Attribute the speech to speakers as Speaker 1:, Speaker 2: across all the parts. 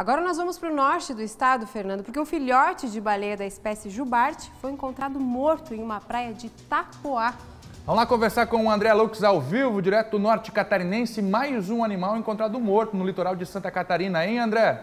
Speaker 1: Agora nós vamos para o norte do estado, Fernando, porque um filhote de baleia da espécie jubarte foi encontrado morto em uma praia de Tapoá.
Speaker 2: Vamos lá conversar com o André Lux ao vivo, direto do norte catarinense. Mais um animal encontrado morto no litoral de Santa Catarina, hein, André?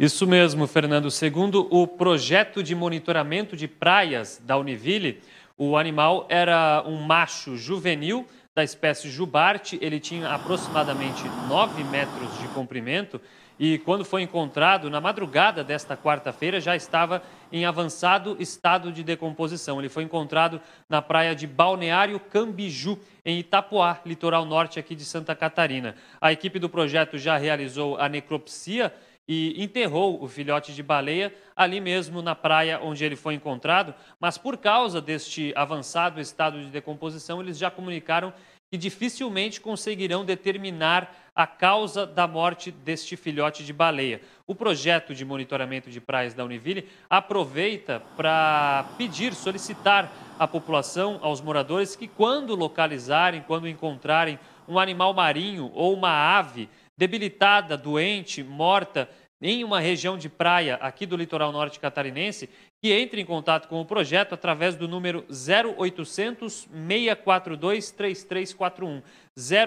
Speaker 3: Isso mesmo, Fernando. Segundo o projeto de monitoramento de praias da Univille, o animal era um macho juvenil da espécie jubarte, ele tinha aproximadamente 9 metros de comprimento e, quando foi encontrado na madrugada desta quarta-feira, já estava em avançado estado de decomposição. Ele foi encontrado na praia de Balneário Cambiju, em Itapuá, litoral norte aqui de Santa Catarina. A equipe do projeto já realizou a necropsia e enterrou o filhote de baleia ali mesmo na praia onde ele foi encontrado, mas por causa deste avançado estado de decomposição, eles já comunicaram que dificilmente conseguirão determinar a causa da morte deste filhote de baleia. O projeto de monitoramento de praias da Univille aproveita para pedir, solicitar à população, aos moradores, que quando localizarem, quando encontrarem um animal marinho ou uma ave debilitada, doente, morta, em uma região de praia aqui do litoral norte catarinense, que entre em contato com o projeto através do número 0800 642 3341.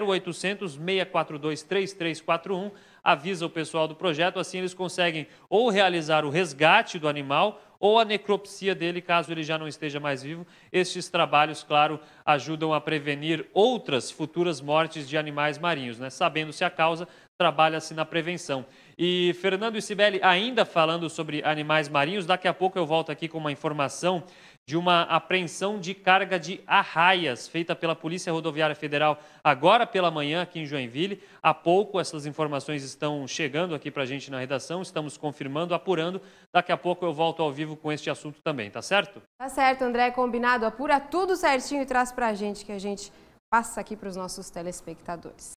Speaker 3: 0800 642 3341 avisa o pessoal do projeto, assim eles conseguem ou realizar o resgate do animal ou a necropsia dele, caso ele já não esteja mais vivo. Estes trabalhos, claro, ajudam a prevenir outras futuras mortes de animais marinhos. Né? Sabendo-se a causa, trabalha-se na prevenção. E Fernando e Sibeli, ainda falando sobre animais marinhos, daqui a pouco eu volto aqui com uma informação de uma apreensão de carga de arraias feita pela Polícia Rodoviária Federal agora pela manhã aqui em Joinville. Há pouco essas informações estão chegando aqui para a gente na redação, estamos confirmando, apurando. Daqui a pouco eu volto ao vivo com este assunto também, tá certo?
Speaker 1: Tá certo, André, combinado. Apura tudo certinho e traz para a gente que a gente passa aqui para os nossos telespectadores.